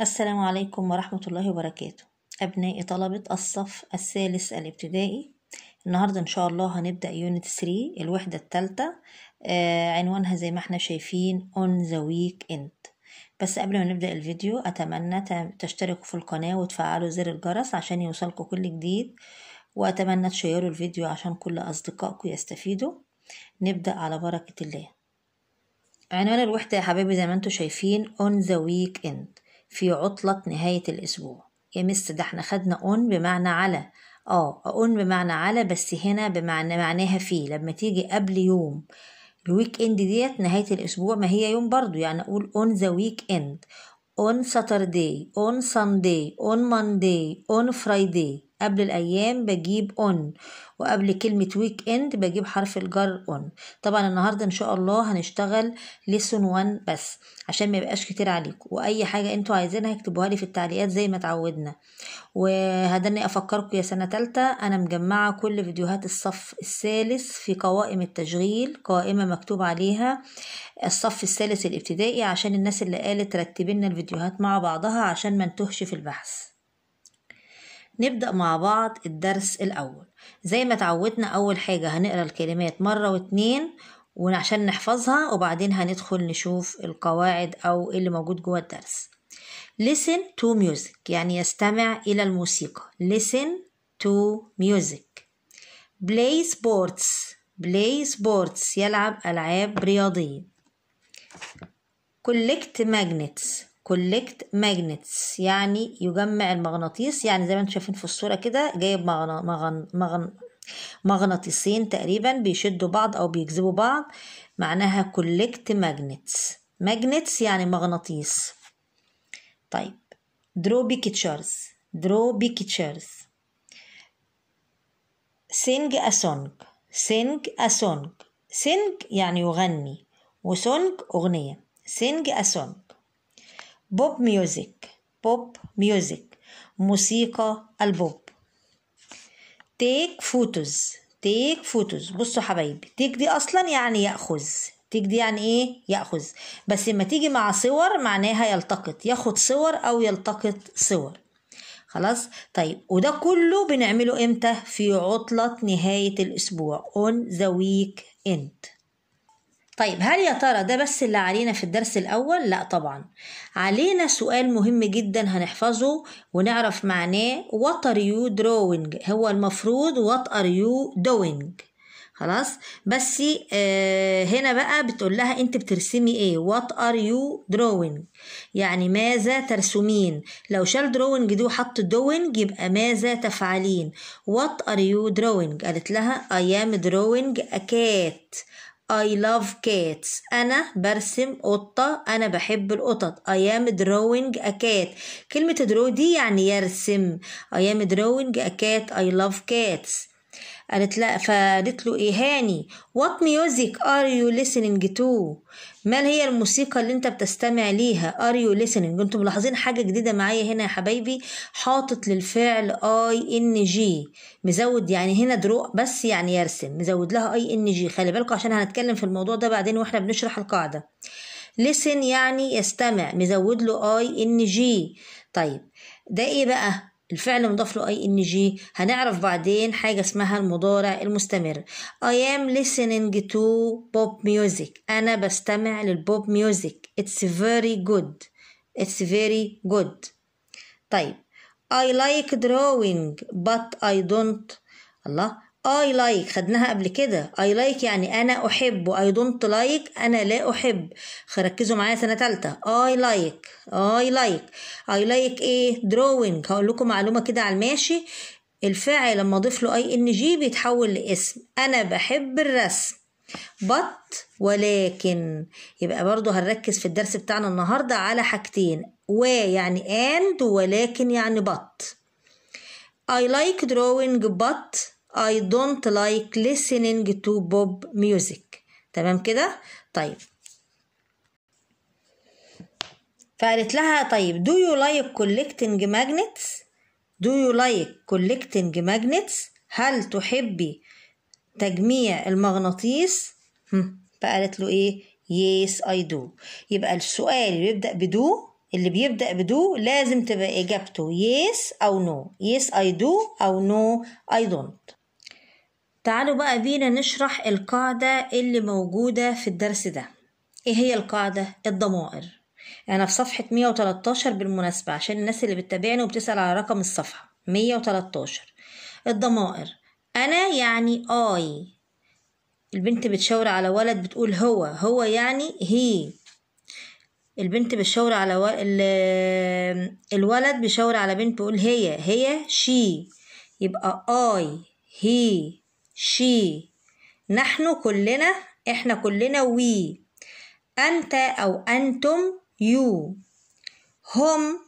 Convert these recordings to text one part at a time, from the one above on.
السلام عليكم ورحمة الله وبركاته أبنائي طلبة الصف الثالث الابتدائي النهاردة إن شاء الله هنبدأ يونت 3 الوحدة الثالثة آه عنوانها زي ما احنا شايفين on the weekend بس قبل ما نبدأ الفيديو أتمنى تشتركوا في القناة وتفعلوا زر الجرس عشان يوصلكوا كل جديد وأتمنى تشيروا الفيديو عشان كل أصدقائكم يستفيدوا نبدأ على بركة الله عنوان الوحدة يا حبايبي زي ما انتوا شايفين on the weekend في عطلة نهاية الأسبوع يا مستر ده احنا خدنا اون بمعنى على اه اون بمعنى على بس هنا بمعنى معناها في لما تيجي قبل يوم الويك اند ديت نهاية الأسبوع ما هي يوم برضو يعني أقول on the weekend on Saturday on Sunday on Monday on Friday قبل الأيام بجيب on وقبل كلمة ويك إند بجيب حرف الجر on طبعا النهاردة إن شاء الله هنشتغل ليسون 1 بس عشان ما يبقاش كتير عليكم وأي حاجة أنتوا عايزينها اكتبوها لي في التعليقات زي ما اتعودنا وهدني أفكركم يا سنة تالتة أنا مجمعة كل فيديوهات الصف الثالث في قوائم التشغيل قائمة مكتوب عليها الصف الثالث الابتدائي عشان الناس اللي قالت رتبينا الفيديوهات مع بعضها عشان ما نتوهش في البحث نبدأ مع بعض الدرس الأول زي ما تعودنا أول حاجة هنقرأ الكلمات مرة واتنين وعشان نحفظها وبعدين هندخل نشوف القواعد أو اللي موجود جوه الدرس listen to music يعني يستمع إلى الموسيقى listen to music play sports play sports يلعب ألعاب رياضية collect magnets كولكت ماجنتس يعني يجمع المغناطيس يعني زي ما انتم شايفين في الصوره كده جايب مغن... مغن... مغن... مغناطيسين تقريبا بيشدوا بعض او بيجذبوا بعض معناها كولكت ماجنتس ماجنتس يعني مغناطيس طيب درو بيكتشرز درو بيكتشرز سينج سونج سينج سونج سينج يعني يغني وسونج اغنيه سينج سونج بوب ميوزك بوب ميوزك موسيقى البوب تيك فوتوز تيك فوتوز بصوا حبايبي تيك دي اصلا يعني ياخذ تيك دي يعني ايه ياخذ بس لما تيجي مع صور معناها يلتقط ياخد صور او يلتقط صور خلاص طيب وده كله بنعمله امتى في عطلة نهاية الأسبوع on the weekend طيب هل يا ترى ده بس اللي علينا في الدرس الأول؟ لا طبعا علينا سؤال مهم جدا هنحفظه ونعرف معناه what are you drawing هو المفروض what are you doing خلاص بس آه هنا بقى بتقول لها انت بترسمي ايه what are you drawing يعني ماذا ترسمين لو شال drawing دي وحط doing يبقى ماذا تفعلين what are you drawing قالت لها I am drawing a cat I love cats أنا برسم قطة أنا بحب القطط I am drawing a cat كلمة draw دي يعني يرسم I am drawing a cat I love cats قالت لا فقالت له ايه هاني what music are you listening to ما هي الموسيقى اللي انت بتستمع ليها ار يو listening انتوا ملاحظين حاجه جديده معايا هنا يا حبايبي حاطط للفعل اي ان جي مزود يعني هنا درو بس يعني يرسم مزود لها اي ان جي خلي بالكم عشان هنتكلم في الموضوع ده بعدين واحنا بنشرح القاعده listen يعني يستمع مزود له اي ان جي طيب ده ايه بقى الفعل مضاف له اي ان جي هنعرف بعدين حاجه اسمها المضارع المستمر I am listening to pop music انا بستمع للبوب ميوزك اتس فيري جود it's very good طيب I like drawing but I don't الله اي لايك like. خدناها قبل كده اي لايك like يعني انا احب واي دونت لايك انا لا احب ركزوا معايا سنه ثالثه اي لايك اي لايك اي لايك ايه دروينج هقول لكم معلومه كده على الماشي الفاعل لما اضيف له اي ان جي بيتحول لاسم انا بحب الرسم بط ولكن يبقى برضو هنركز في الدرس بتاعنا النهارده على حاجتين و يعني and ولكن يعني بط I like drawing but I don't like listening to pop music تمام كده طيب فقالت لها طيب do you like collecting magnets do you like collecting magnets هل تحبي تجميع المغناطيس فقالت له ايه yes I do يبقى السؤال اللي بيبدأ بدو اللي بيبدأ بدو لازم تبقى إجابته yes أو no yes I do أو no I don't تعالوا بقى بينا نشرح القاعدة اللي موجودة في الدرس ده ايه هي القاعدة الضمائر انا في صفحة 113 بالمناسبة عشان الناس اللي بتتابعني وبتسأل على رقم الصفحة 113 الضمائر انا يعني اي البنت بتشاور على ولد بتقول هو هو يعني هي البنت بتشاور على و... الولد بيشاور على بنت بيقول هي هي شي يبقى اي هي شي نحن كلنا احنا كلنا وي انت او انتم يو هم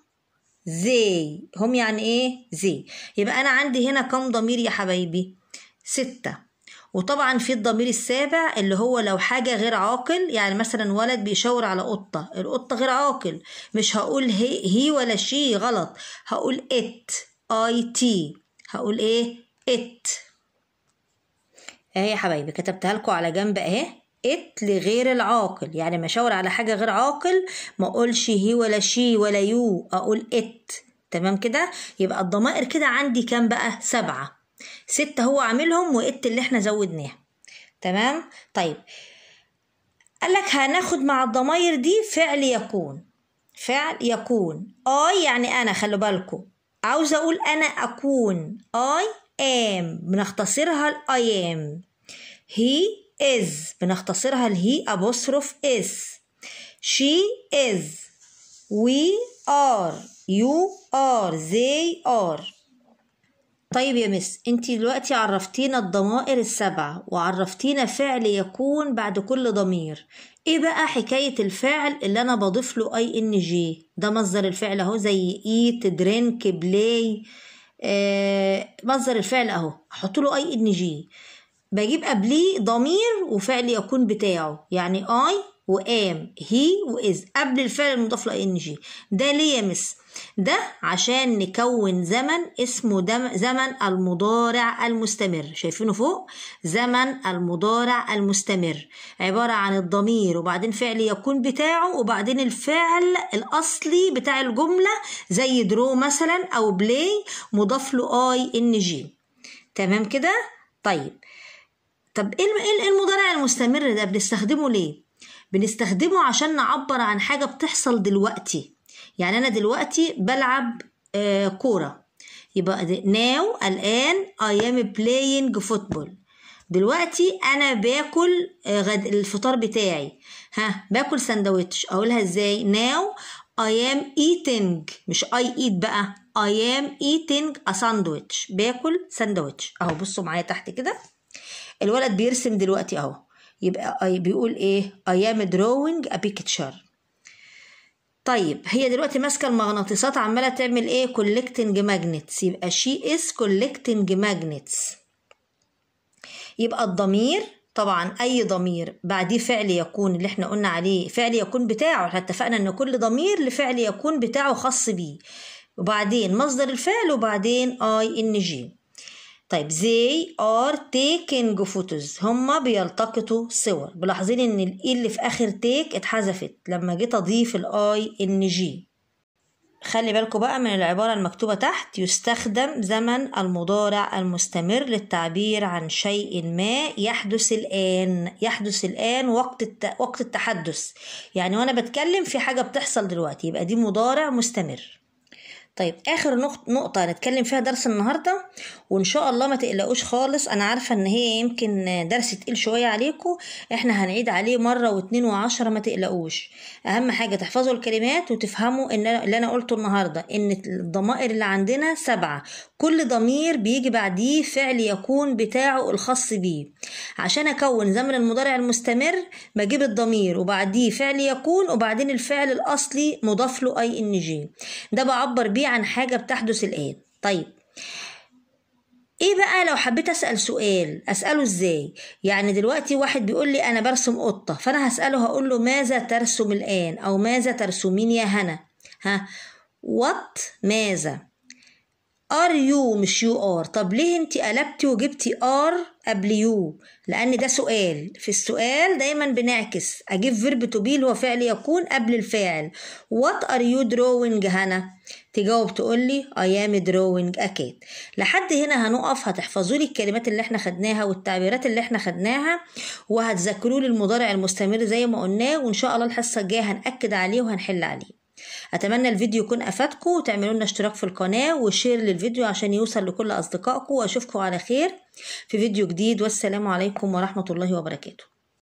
زي هم يعني ايه زي يبقى انا عندي هنا كم ضمير يا حبايبي ستة وطبعا في الضمير السابع اللي هو لو حاجة غير عاقل يعني مثلا ولد بيشاور على قطة القطة غير عاقل مش هقول هي, هي ولا شي غلط هقول ات اي تي هقول ايه ات اهي يا حبايبي كتبتها لكم على جنب اهي ات لغير العاقل يعني ما اشاور على حاجه غير عاقل ما اقولش هي ولا شي ولا يو اقول ات تمام كده يبقى الضمائر كده عندي كام بقى سبعه ستة هو عاملهم وات اللي احنا زودناها تمام طيب قالك هناخد مع الضماير دي فعل يكون فعل يكون اي يعني انا خلوا بالكم عاوز اقول انا اكون اي ام بنختصرها الايام هي از بنختصرها لهي apostrophe اس شي از وي ار يو ار زي ار طيب يا مس انت دلوقتي عرفتينا الضمائر السبعة وعرفتينا فعل يكون بعد كل ضمير ايه بقى حكاية الفعل اللي انا بضيف له اي ان جي ده مصدر الفعل اهو زي ايت درينك بلاي آه مصدر الفعل اهو احط له اي ان جي بجيب قبليه ضمير وفعل يكون بتاعه يعني اي وام هي واز قبل الفعل المضاف ان جي ده ليه يا مس ده عشان نكون زمن اسمه دم زمن المضارع المستمر شايفينه فوق زمن المضارع المستمر عبارة عن الضمير وبعدين فعل يكون بتاعه وبعدين الفعل الأصلي بتاع الجملة زي درو مثلا أو بلاي مضاف له اي ان جي تمام كده طيب طب ايه المضارع إيه إيه المستمر ده بنستخدمه ليه بنستخدمه عشان نعبر عن حاجة بتحصل دلوقتي يعني أنا دلوقتي بلعب آه، كورة يبقى ناو الآن I am playing football دلوقتي أنا باكل آه، غد الفطار بتاعي ها باكل سندوتش أقولها إزاي ناو I am eating مش I eat بقى I am eating a ساندوتش باكل ساندوتش أهو بصوا معايا تحت كده الولد بيرسم دلوقتي اهو يبقى آه، بيقول ايه I am drawing a picture طيب هي دلوقتي ماسكه المغناطيسات عماله تعمل ايه collecting magnets يبقى she is collecting magnets يبقى الضمير طبعا اي ضمير بعديه فعل يكون اللي احنا قلنا عليه فعل يكون بتاعه احنا اتفقنا ان كل ضمير لفعل يكون بتاعه خاص بيه وبعدين مصدر الفعل وبعدين اي ان جي طيب زي ار تيكينج فوتوز هما بيلتقطوا صور ملاحظين ان ال e اللي في اخر تيك اتحذفت لما جيت اضيف الاي ان جي خلي بالكم بقى من العبارة المكتوبة تحت يستخدم زمن المضارع المستمر للتعبير عن شيء ما يحدث الآن يحدث الآن وقت الت... وقت التحدث يعني وأنا بتكلم في حاجة بتحصل دلوقتي يبقى دي مضارع مستمر طيب آخر نقطة هنتكلم فيها درس النهاردة وان شاء الله ما تقلقوش خالص انا عارفه ان هي يمكن درس تقيل شويه عليكم احنا هنعيد عليه مره واتنين وعشرة ما تقلقوش اهم حاجه تحفظوا الكلمات وتفهموا ان اللي انا قلته النهارده ان الضمائر اللي عندنا سبعه كل ضمير بيجي بعديه فعل يكون بتاعه الخاص بيه عشان اكون زمن المضارع المستمر بجيب الضمير وبعديه فعل يكون وبعدين الفعل الاصلي مضاف له اي ان جي ده بعبر بيه عن حاجه بتحدث الان طيب ايه بقى لو حبيت اسال سؤال اساله ازاي يعني دلوقتي واحد بيقول لي انا برسم قطه فانا هساله هقول له ماذا ترسم الان او ماذا ترسمين يا هنا ها وات ماذا ار يو مش يو ار طب ليه انت قلبتي وجبتي ار قبل يو لان ده سؤال في السؤال دايما بنعكس اجيب فيرب تو بي هو فعل يكون قبل الفعل وات ار يو دروينج هنا تجاوب تقول لي اي ام دروينج اكيد لحد هنا هنقف هتحفظوا لي الكلمات اللي احنا خدناها والتعبيرات اللي احنا خدناها وهتذكروا لي المضارع المستمر زي ما قلناه وان شاء الله الحصه الجايه هنأكد عليه وهنحل عليه اتمنى الفيديو يكون افادكم وتعملوا لنا اشتراك في القناه وشير للفيديو عشان يوصل لكل اصدقائكم واشوفكم على خير في فيديو جديد والسلام عليكم ورحمه الله وبركاته